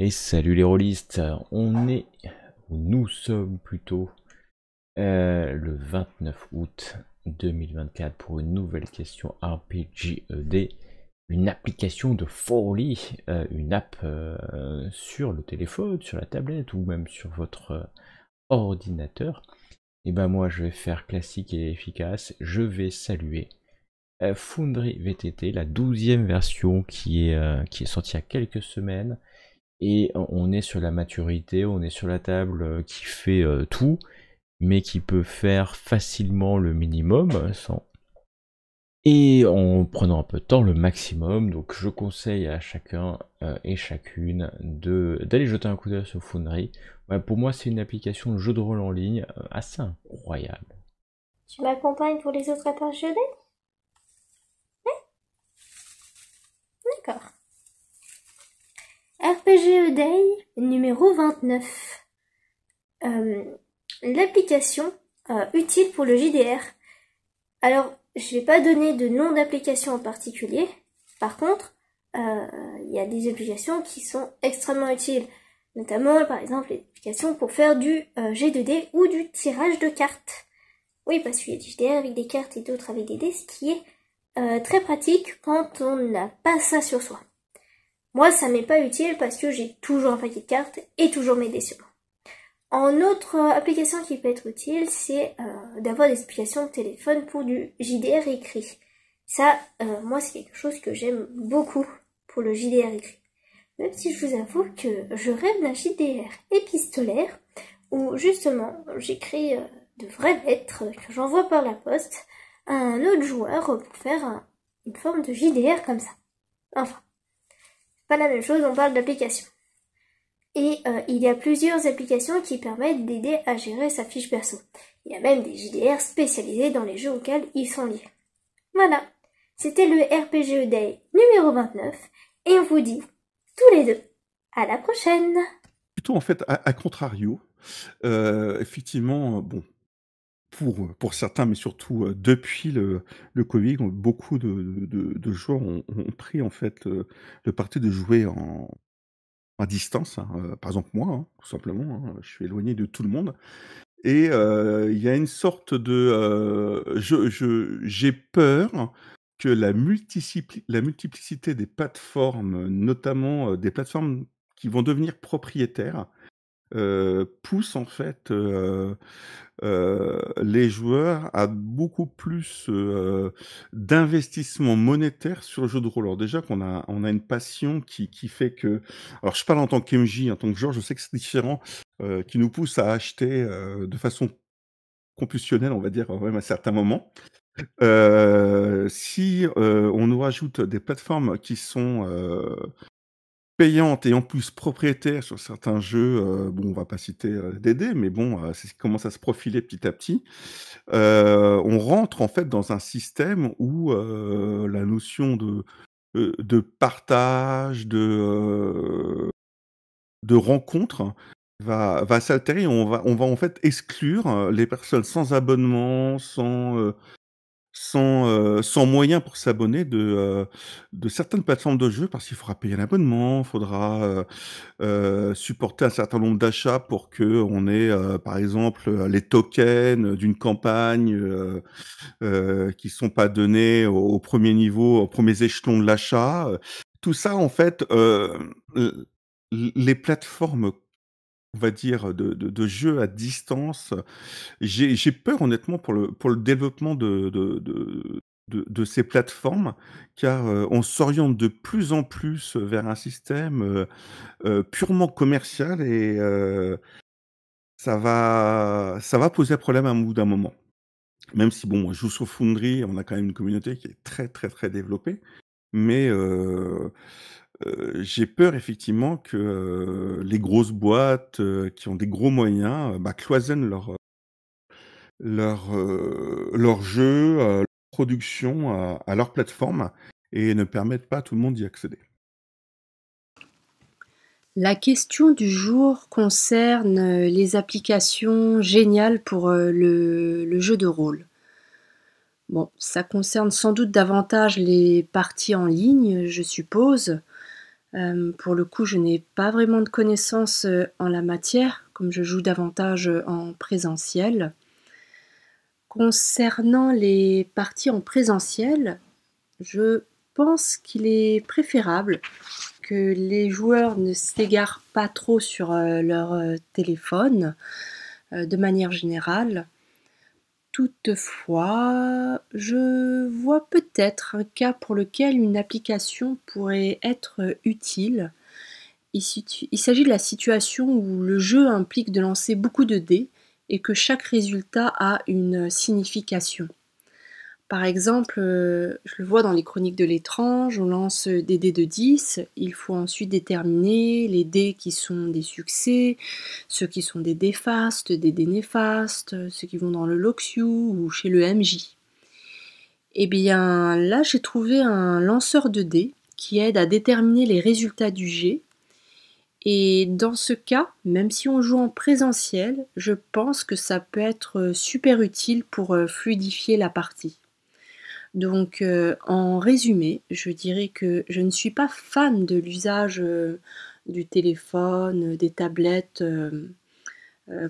Et salut les rôlistes, on est, nous sommes plutôt euh, le 29 août 2024 pour une nouvelle question RPGED, une application de folie, euh, une app euh, sur le téléphone, sur la tablette ou même sur votre ordinateur. Et eh ben moi je vais faire classique et efficace, je vais saluer Foundry VTT, la douzième version qui est, qui est sortie il y a quelques semaines et on est sur la maturité, on est sur la table euh, qui fait euh, tout, mais qui peut faire facilement le minimum euh, et en prenant un peu de temps le maximum. Donc je conseille à chacun et chacune d'aller jeter un coup d'œil sur Foundry. pour moi, c'est une application de jeu de rôle en ligne assez incroyable. Tu m'accompagnes pour les autres appareils jeudi ben Oui D'accord. RPG Day numéro 29. Euh, L'application euh, utile pour le JDR. Alors, je vais pas donner de nom d'application en particulier. Par contre, euh, il y a des applications qui sont extrêmement utiles. Notamment, par exemple, les applications pour faire du euh, G2D ou du tirage de cartes. Oui, parce qu'il y a du JDR avec des cartes et d'autres avec des dés, ce qui est très pratique quand on n'a pas ça sur soi. Moi, ça m'est pas utile parce que j'ai toujours un paquet de cartes et toujours mes décisions. En autre euh, application qui peut être utile, c'est euh, d'avoir des explications de téléphone pour du JDR écrit. Ça, euh, moi, c'est quelque chose que j'aime beaucoup pour le JDR écrit. Même si je vous avoue que je rêve d'un JDR épistolaire où justement j'écris de vraies lettres que j'envoie par la poste à un autre joueur pour faire une forme de JDR comme ça. Enfin, pas la même chose, on parle d'application. Et euh, il y a plusieurs applications qui permettent d'aider à gérer sa fiche perso. Il y a même des JDR spécialisés dans les jeux auxquels ils sont liés. Voilà, c'était le RPG e Day numéro 29 et on vous dit tous les deux à la prochaine. Plutôt en fait, à, contrario, euh, effectivement, bon, pour, euh, pour certains, mais surtout euh, depuis le, le Covid, beaucoup de, de, joueurs ont, pris en fait euh, le, parti de jouer en, à distance. Hein, par exemple, moi, hein, tout simplement, hein, je suis éloigné de tout le monde. Et il y a une sorte de... je, je- j'ai peur que la, la multiplicité des plateformes, notamment des plateformes qui vont devenir propriétaires, euh, pousse en fait euh, euh, les joueurs à beaucoup plus d'investissement monétaire sur le jeu de rôle. Alors déjà qu'on a on a une passion qui qui fait que alors je parle en tant qu'MJ, en tant que George, je sais que c'est différent, qui nous pousse à acheter de façon compulsionnelle, on va dire même à certains moments. si on nous rajoute des plateformes qui sont payante et en plus propriétaire sur certains jeux. Euh, bon, on va pas citer DD, euh, mais bon, euh, ce c'est commence à se profiler petit à petit. on rentre en fait dans un système où la notion de de partage, de de rencontre va va s'altérer. On va on va en fait exclure les personnes sans abonnement, sans sans, euh, sans moyen pour s'abonner de, euh, de certaines plateformes de jeux parce qu'il faudra payer un abonnement, il faudra euh, supporter un certain nombre d'achats pour que on ait par exemple les tokens d'une campagne euh, qui sont pas donnés au, premier niveau, aux premiers échelons de l'achat. Tout ça en fait, les plateformes on va dire, de, jeux à distance. J'ai peur honnêtement pour le, pour le développement de, de, de ces plateformes, car euh, on s'oriente de plus en plus vers un système euh, euh, purement commercial et ça, va, ça va poser problème à un bout d'un moment. Même si, bon, on joue sur Foundry, on a quand même une communauté qui est très, très, très développée. Mais j'ai peur effectivement que, les grosses boîtes, qui ont des gros moyens, bah, cloisonnent leur, jeu, leur, jeu, production à leur plateforme et ne permettent pas à tout le monde d'y accéder. La question du jour concerne, les applications géniales pour, le jeu de rôle. Bon, ça concerne sans doute davantage les parties en ligne, je suppose. Euh, pour le coup, je n'ai pas vraiment de connaissances euh, en la matière, comme je joue davantage euh, en présentiel. Concernant les parties en présentiel, je pense qu'il est préférable que les joueurs ne s'égarent pas trop sur leur téléphone de manière générale. Toutefois, je vois peut-être un cas pour lequel une application pourrait être utile. Il, s'agit de la situation où le jeu implique de lancer beaucoup de dés et que chaque résultat a une signification. Par exemple, euh, je le vois dans les chroniques de l'étrange, on lance des dés de 10, il faut ensuite déterminer les dés qui sont des succès, ceux qui sont des défastes, des dés néfastes, ceux qui vont dans le Loxiu ou chez le MJ. Eh bien là, j'ai trouvé un lanceur de dés qui aide à déterminer les résultats du jet. Et dans ce cas, même si on joue en présentiel, je pense que ça peut être super utile pour euh, fluidifier la partie. Donc euh, en résumé, je dirais que je ne suis pas fan de l'usage euh, du téléphone, euh, des tablettes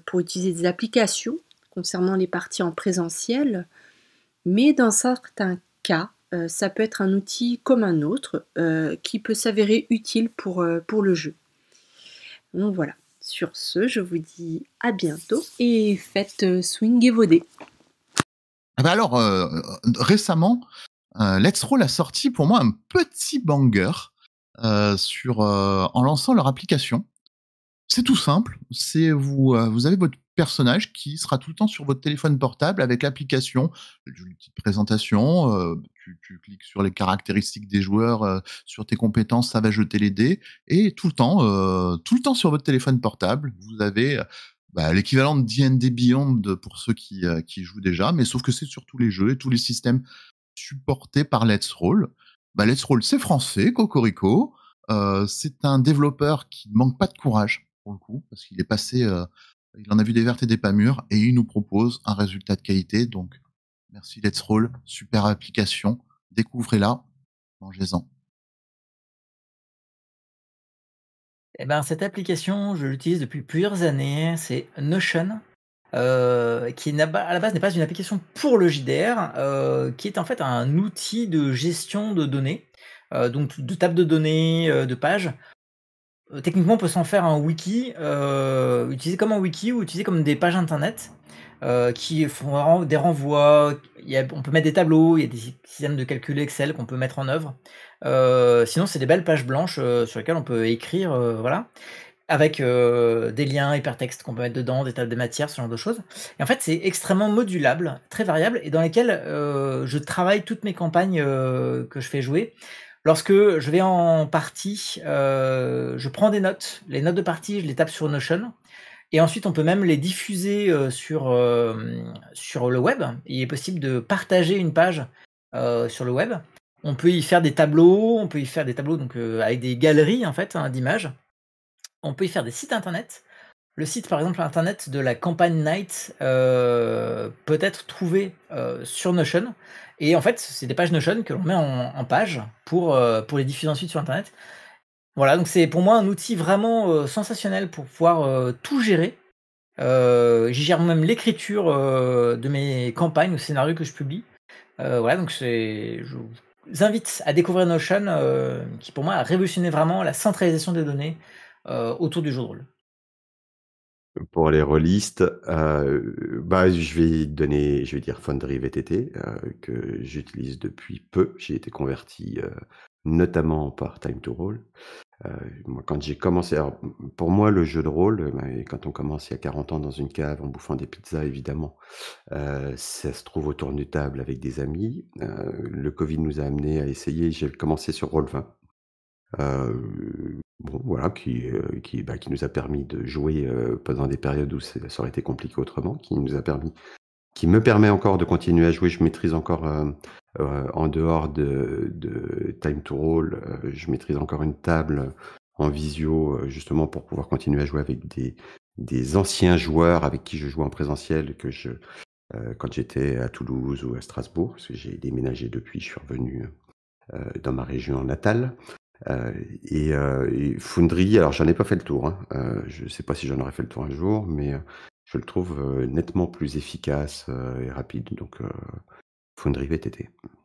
pour utiliser des applications concernant les parties en présentiel, mais dans certains cas, ça peut être un outil comme un autre qui peut s'avérer utile pour, pour le jeu. Donc voilà. Sur ce, je vous dis à bientôt et faites swing et dés. Ah bah alors, euh, récemment, euh, Let's Roll a sorti pour moi un petit banger euh, sur, en lançant leur application. C'est tout simple, c'est vous, vous avez votre personnage qui sera tout le temps sur votre téléphone portable avec l'application, une petite présentation, tu, cliques sur les caractéristiques des joueurs, sur tes compétences, ça va jeter les dés, et tout le temps, tout le temps sur votre téléphone portable, vous avez bah, l'équivalent de D&D Beyond pour ceux euh, qui, jouent déjà, mais sauf que c'est sur tous les jeux et tous les systèmes supportés par Let's Roll. Bah, Let's Roll, c'est français, Cocorico. Euh, c'est un développeur qui ne manque pas de courage, pour le coup, parce qu'il est passé, euh, il en a vu des vertes et des pas mûres, et il nous propose un résultat de qualité. Donc, merci Let's Roll, super application, découvrez-la, mangez-en. Eh ben, cette application, je l'utilise depuis plusieurs années. C'est Notion, euh, qui à la base n'est pas une application pour le JDR, euh, qui est en fait un outil de gestion de données, euh, donc de table de données, de pages. Techniquement, on peut s'en faire un wiki, utilisé comme un wiki ou utilisé comme des pages internet qui font des renvois. on peut mettre des tableaux, il y a des systèmes de calcul Excel qu'on peut mettre en œuvre. Euh, sinon, c'est des belles pages blanches euh, sur lesquelles on peut écrire, euh, voilà, avec des liens, hypertextes qu'on peut mettre dedans, des tables de matière, ce genre de choses. Et en fait, c'est extrêmement modulable, très variable, et dans lesquelles je travaille toutes mes campagnes que je fais jouer. Lorsque je vais en partie, je prends des notes. Les notes de partie, je les tape sur Notion. Et ensuite, on peut même les diffuser sur, le web. Il est possible de partager une page sur le web. On peut y faire des tableaux, on peut y faire des tableaux donc, euh, avec des galeries en fait hein, d'images. On peut y faire des sites internet. Le site par exemple internet de la campagne Night euh, peut être trouvé euh, sur Notion. Et en fait, c'est des pages Notion que l'on met en, page pour, pour les diffuser ensuite sur internet. Voilà, donc c'est pour moi un outil vraiment sensationnel pour pouvoir tout gérer. J'y gère même l'écriture de mes campagnes, ou scénarios que je publie. voilà, donc c'est invite à découvrir Notion, euh, qui pour moi a révolutionné vraiment la centralisation des données euh, autour du jeu de rôle. Pour les rôlistes, euh, bah, je vais donner, je vais dire Foundry VTT, que j'utilise depuis peu. J'ai été converti notamment par Time to Roll. Euh, moi, quand j'ai commencé, pour moi, le jeu de rôle, euh, quand on commence il y a 40 ans dans une cave en bouffant des pizzas, évidemment, euh, ça se trouve autour d'une table avec des amis. le Covid nous a amené à essayer. J'ai commencé sur Roll20. bon, voilà, qui, qui, bah, qui nous a permis de jouer pendant des périodes où ça aurait été compliqué autrement, qui nous a permis, qui me permet encore de continuer à jouer. Je maîtrise encore euh, en dehors de, Time to Roll, euh, je maîtrise encore une table en visio, euh, justement pour pouvoir continuer à jouer avec des, anciens joueurs avec qui je joue en présentiel que je, quand j'étais à Toulouse ou à Strasbourg, parce que j'ai déménagé depuis, je suis revenu dans ma région natale. et, et, Foundry, alors j'en ai pas fait le tour, hein. je ne sais pas si j'en aurais fait le tour un jour, mais je le trouve nettement plus efficace et rapide. Donc t vtt